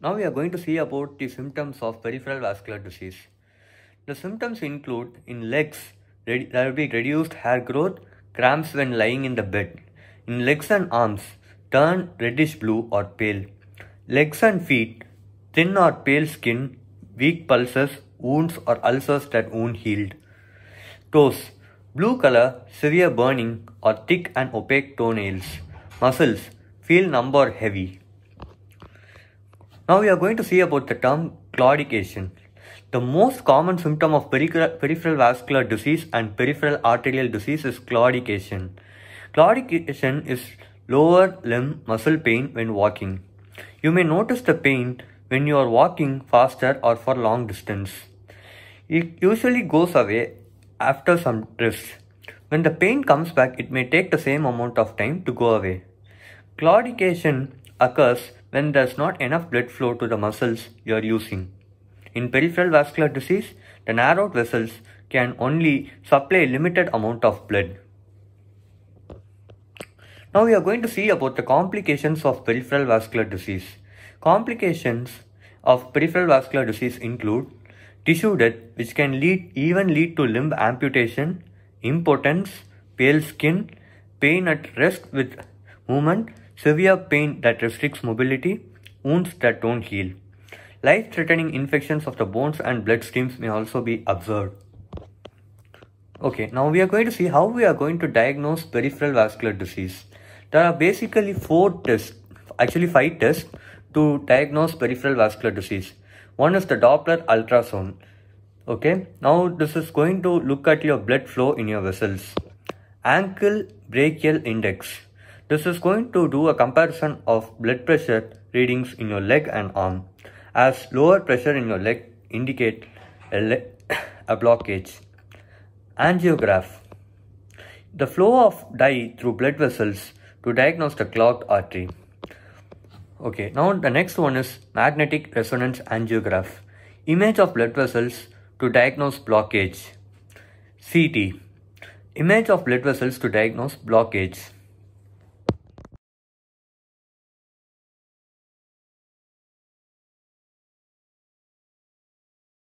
Now we are going to see about the symptoms of peripheral vascular disease. The symptoms include in legs, there will be reduced hair growth, cramps when lying in the bed. In legs and arms, turn reddish blue or pale. Legs and feet, thin or pale skin, weak pulses, wounds or ulcers that won't heal. Toes, blue color, severe burning or thick and opaque toenails. Muscles, feel numb or heavy. Now we are going to see about the term claudication. The most common symptom of peripheral vascular disease and peripheral arterial disease is claudication. Claudication is lower limb muscle pain when walking. You may notice the pain when you are walking faster or for long distance. It usually goes away after some rest. When the pain comes back, it may take the same amount of time to go away. Claudication occurs when there's not enough blood flow to the muscles you're using. In peripheral vascular disease, the narrowed vessels can only supply a limited amount of blood. Now we are going to see about the complications of peripheral vascular disease. Complications of peripheral vascular disease include tissue death which can lead even lead to limb amputation, impotence, pale skin, pain at rest with movement severe pain that restricts mobility, wounds that don't heal. Life-threatening infections of the bones and bloodstreams may also be observed. Okay, now we are going to see how we are going to diagnose peripheral vascular disease. There are basically four tests, actually five tests to diagnose peripheral vascular disease. One is the Doppler ultrasound. Okay, now this is going to look at your blood flow in your vessels. Ankle brachial index. This is going to do a comparison of blood pressure readings in your leg and arm as lower pressure in your leg indicate a, le a blockage. Angiograph. The flow of dye through blood vessels to diagnose the clogged artery. Okay, now the next one is magnetic resonance angiograph. Image of blood vessels to diagnose blockage. CT. Image of blood vessels to diagnose blockage.